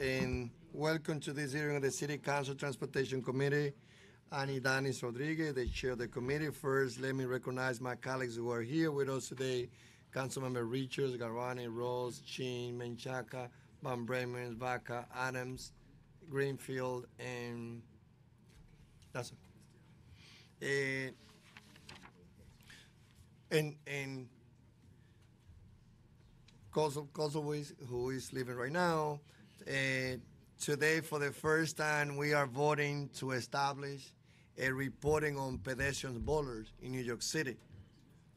and welcome to this hearing of the City Council Transportation Committee. Annie Danis Rodriguez, the chair of the committee. First, let me recognize my colleagues who are here with us today. Councilmember Richards, Garwani, Rose, Chin, Menchaca, Van Bremen, Vaca, Adams, Greenfield, and that's eh, it. And, and Kosovo, Kosovo is, who is living right now. today, for the first time, we are voting to establish a reporting on pedestrian bowlers in New York City.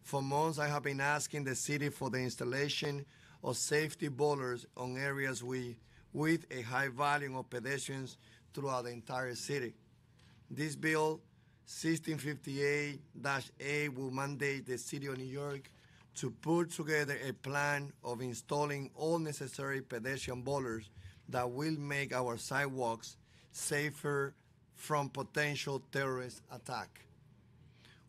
For months, I have been asking the city for the installation of safety bowlers on areas we, with a high volume of pedestrians throughout the entire city. This bill, 1658-A, will mandate the city of New York to put together a plan of installing all necessary pedestrian bollards that will make our sidewalks safer from potential terrorist attack.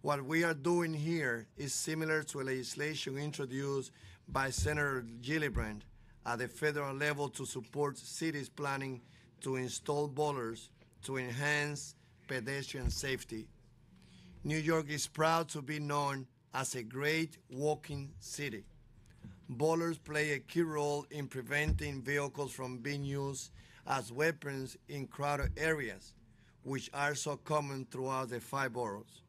What we are doing here is similar to legislation introduced by Senator Gillibrand at the federal level to support cities planning to install bollards to enhance pedestrian safety. New York is proud to be known as a great walking city. Bowlers play a key role in preventing vehicles from being used as weapons in crowded areas, which are so common throughout the five boroughs.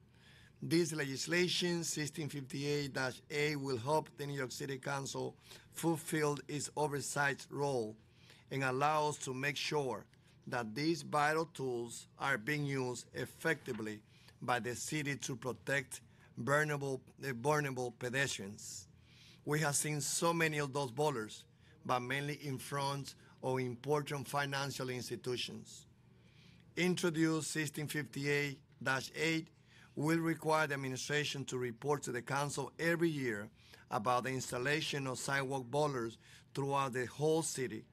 This legislation, 1658-A, will help the New York City Council fulfill its oversight role and allow us to make sure that these vital tools are being used effectively by the city to protect vulnerable, vulnerable eh, pedestrians. We have seen so many of those bowlers, but mainly in front of important financial institutions. Introduced 1658-8 will require the administration to report to the council every year about the installation of sidewalk bowlers throughout the whole city.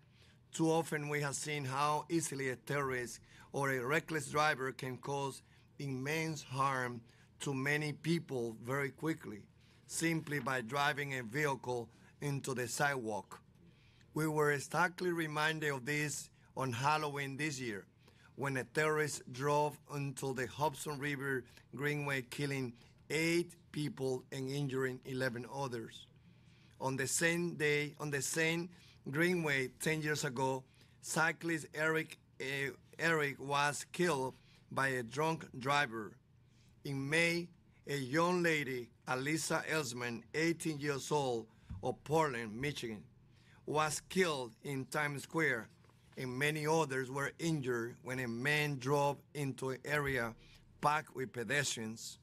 Too often we have seen how easily a terrorist or a reckless driver can cause immense harm to many people very quickly simply by driving a vehicle into the sidewalk. We were starkly reminded of this on Halloween this year when a terrorist drove into the Hudson River Greenway, killing eight people and injuring 11 others. On the same day, on the same Greenway 10 years ago, cyclist Eric, uh, Eric was killed by a drunk driver in May, a young lady, Alisa Elsman, 18 years old, of Portland, Michigan, was killed in Times Square, and many others were injured when a man drove into an area packed with pedestrians.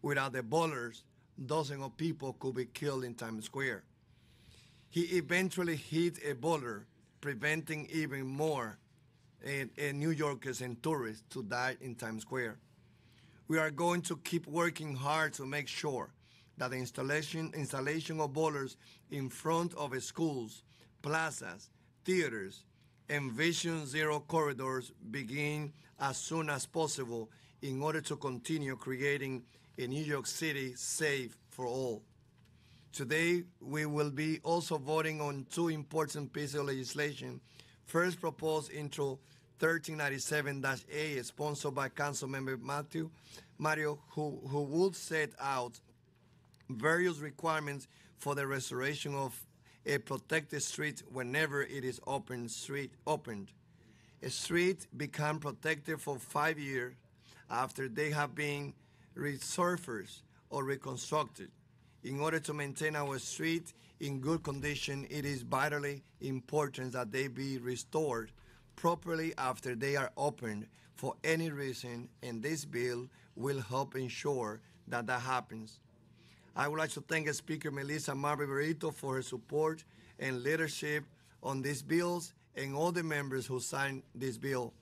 Without the bowlers, dozens of people could be killed in Times Square. He eventually hit a bowler, preventing even more eh, eh, New Yorkers and tourists to die in Times Square. We are going to keep working hard to make sure that the installation, installation of bollards in front of schools, plazas, theaters, and Vision Zero corridors begin as soon as possible in order to continue creating a New York City safe for all. Today, we will be also voting on two important pieces of legislation first proposed into 1397-A, is sponsored by Councilmember Matthew Mario, who, who would set out various requirements for the restoration of a protected street whenever it is open street opened. A street become protected for five years after they have been resurfaced or reconstructed. In order to maintain our street in good condition, it is vitally important that they be restored properly after they are opened for any reason, and this bill will help ensure that that happens. I would like to thank Speaker Melissa Marberito for her support and leadership on these bills and all the members who signed this bill.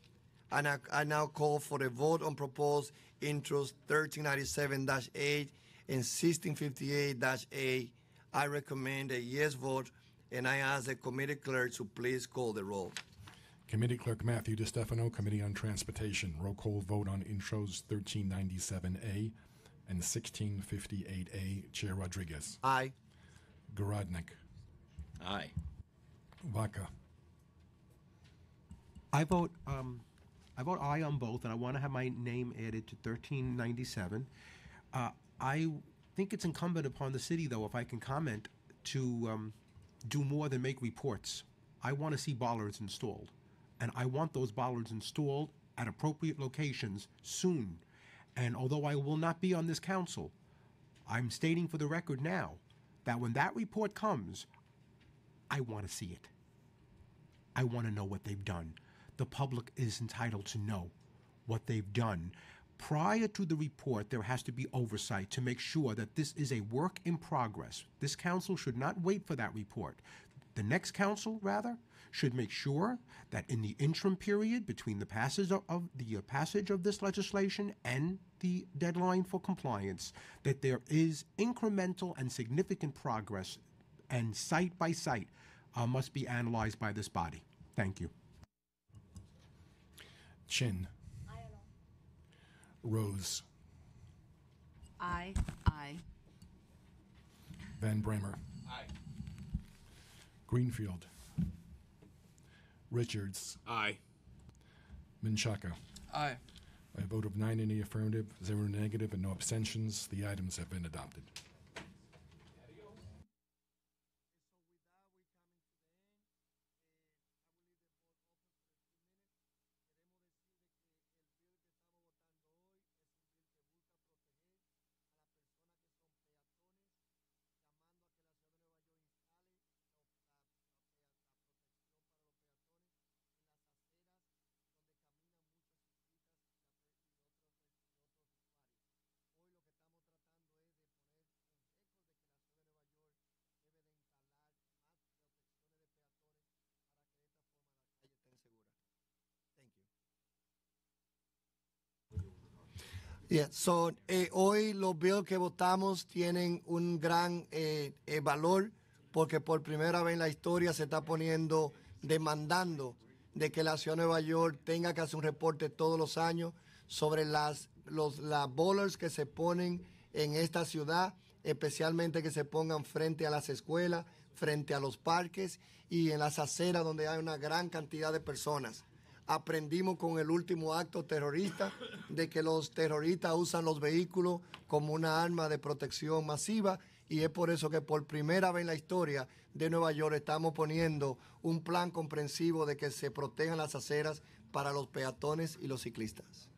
And I, I now call for a vote on proposed intros 1397-8 and 1658-A. I recommend a yes vote, and I ask the committee clerk to please call the roll. Committee Clerk Matthew DiStefano, Committee on Transportation. Roll call vote on intros 1397A and 1658A. Chair Rodriguez. Aye. Garodnik. Aye. Vaca. I vote, um, I vote aye on both, and I want to have my name added to 1397. Uh, I think it's incumbent upon the city, though, if I can comment, to um, do more than make reports. I want to see bollards installed and I want those bollards installed at appropriate locations soon. And although I will not be on this council, I'm stating for the record now that when that report comes, I want to see it. I want to know what they've done. The public is entitled to know what they've done. Prior to the report, there has to be oversight to make sure that this is a work in progress. This council should not wait for that report. The next council, rather, should make sure that in the interim period between the passage of, of the uh, passage of this legislation and the deadline for compliance, that there is incremental and significant progress, and site by site uh, must be analyzed by this body. Thank you. Chin. Rose. Aye. Aye. Van Bramer. Aye. Greenfield. Richards. Aye. Menchaca. Aye. By a vote of nine in the affirmative, zero negative, and no abstentions, the items have been adopted. Yeah, eh, hoy los bills que votamos tienen un gran eh, eh, valor porque por primera vez en la historia se está poniendo, demandando de que la ciudad de Nueva York tenga que hacer un reporte todos los años sobre las, los, que se ponen en esta ciudad, especialmente que se pongan frente a las escuelas, frente a los parques y en las aceras donde hay una gran cantidad de personas. Aprendimos con el último acto terrorista de que los terroristas usan los vehículos como una arma de protección masiva y es por eso que por primera vez en la historia de Nueva York estamos poniendo un plan comprensivo de que se protejan las aceras para los peatones y los ciclistas.